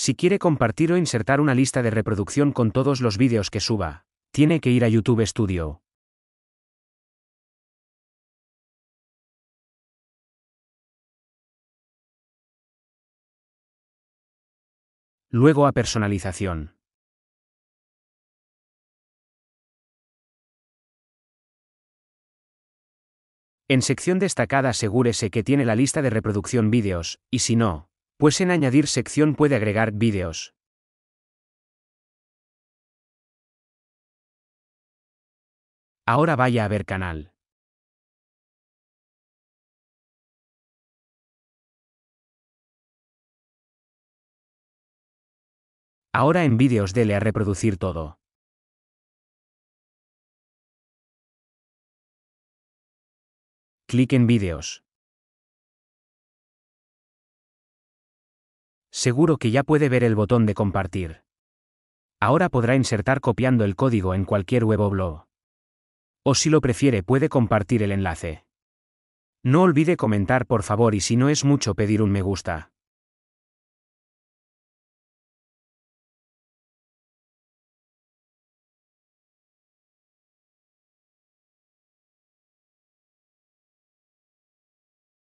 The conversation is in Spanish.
Si quiere compartir o insertar una lista de reproducción con todos los vídeos que suba, tiene que ir a YouTube Studio. Luego a personalización. En sección destacada asegúrese que tiene la lista de reproducción vídeos, y si no, pues en añadir sección puede agregar vídeos. Ahora vaya a ver canal. Ahora en vídeos dele a reproducir todo. Clic en vídeos. Seguro que ya puede ver el botón de compartir. Ahora podrá insertar copiando el código en cualquier blog. O si lo prefiere puede compartir el enlace. No olvide comentar por favor y si no es mucho pedir un me gusta.